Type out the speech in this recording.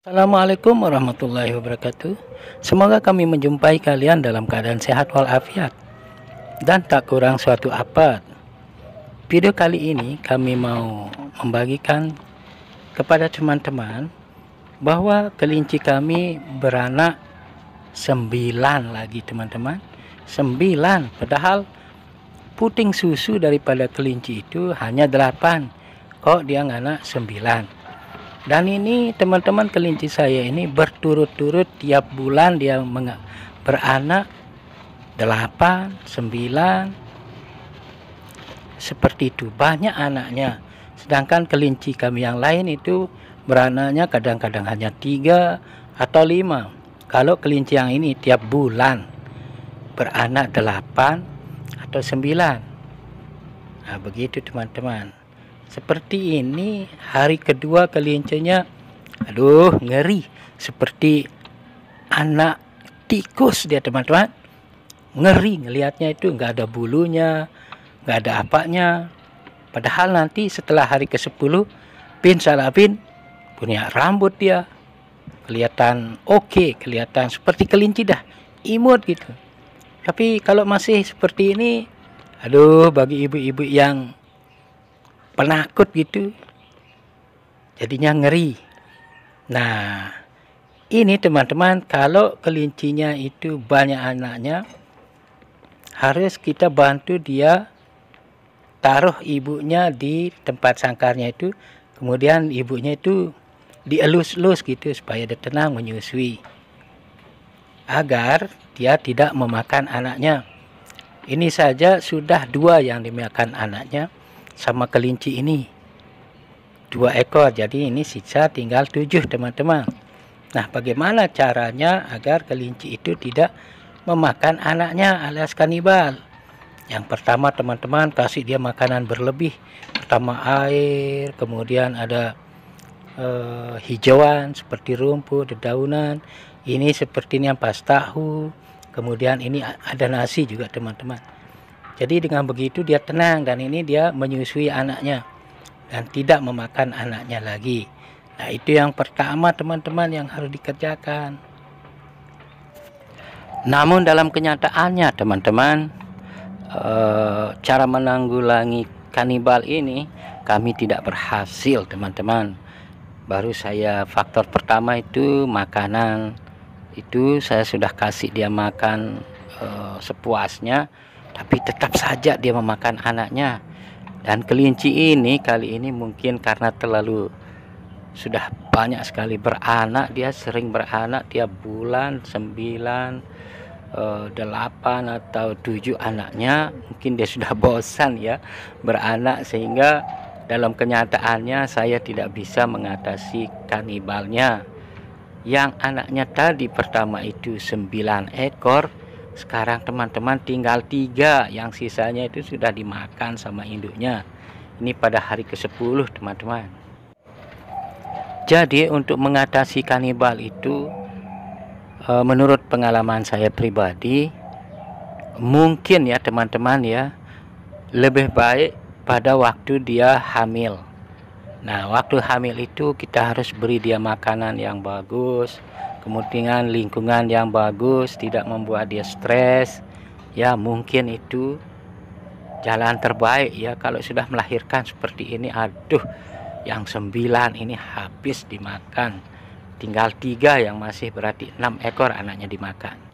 Assalamualaikum warahmatullahi wabarakatuh. Semoga kami menjumpai kalian dalam keadaan sehat walafiat dan tak kurang suatu apa. Video kali ini kami mau membagikan kepada teman-teman bahwa kelinci kami beranak sembilan lagi teman-teman. Sembilan. padahal puting susu daripada kelinci itu hanya delapan. Kok dia nganak sembilan? dan ini teman-teman kelinci saya ini berturut-turut tiap bulan dia beranak 8 9 seperti itu banyak anaknya sedangkan kelinci kami yang lain itu beranaknya kadang-kadang hanya tiga atau lima kalau kelinci yang ini tiap bulan beranak 8 atau 9 nah begitu teman-teman seperti ini hari kedua kelincinya aduh ngeri seperti anak tikus dia teman-teman. Ngeri ngelihatnya itu nggak ada bulunya, nggak ada apanya. Padahal nanti setelah hari ke-10 pin salapin punya rambut dia kelihatan oke, okay, kelihatan seperti kelinci dah, imut gitu. Tapi kalau masih seperti ini, aduh bagi ibu-ibu yang penakut gitu jadinya ngeri nah ini teman-teman kalau kelincinya itu banyak anaknya harus kita bantu dia taruh ibunya di tempat sangkarnya itu kemudian ibunya itu dielus-elus gitu supaya dia tenang menyusui agar dia tidak memakan anaknya ini saja sudah dua yang dimakan anaknya sama kelinci ini dua ekor jadi ini sisa tinggal tujuh teman-teman nah bagaimana caranya agar kelinci itu tidak memakan anaknya alias kanibal yang pertama teman-teman kasih dia makanan berlebih pertama air kemudian ada eh, hijauan seperti rumput dedaunan ini seperti ini yang pas tahu kemudian ini ada nasi juga teman-teman jadi dengan begitu dia tenang dan ini dia menyusui anaknya dan tidak memakan anaknya lagi. Nah, itu yang pertama teman-teman yang harus dikerjakan. Namun dalam kenyataannya teman-teman eh, cara menanggulangi kanibal ini kami tidak berhasil teman-teman. Baru saya faktor pertama itu makanan itu saya sudah kasih dia makan eh, sepuasnya tapi tetap saja dia memakan anaknya dan kelinci ini kali ini mungkin karena terlalu sudah banyak sekali beranak dia sering beranak tiap bulan sembilan, eh, delapan atau tujuh anaknya mungkin dia sudah bosan ya beranak sehingga dalam kenyataannya saya tidak bisa mengatasi kanibalnya yang anaknya tadi pertama itu sembilan ekor sekarang teman-teman tinggal tiga yang sisanya itu sudah dimakan sama induknya ini pada hari ke-10 teman-teman jadi untuk mengatasi kanibal itu e, menurut pengalaman saya pribadi mungkin ya teman-teman ya lebih baik pada waktu dia hamil nah waktu hamil itu kita harus beri dia makanan yang bagus kemudian lingkungan yang bagus tidak membuat dia stres ya mungkin itu jalan terbaik ya kalau sudah melahirkan seperti ini aduh yang sembilan ini habis dimakan tinggal tiga yang masih berarti enam ekor anaknya dimakan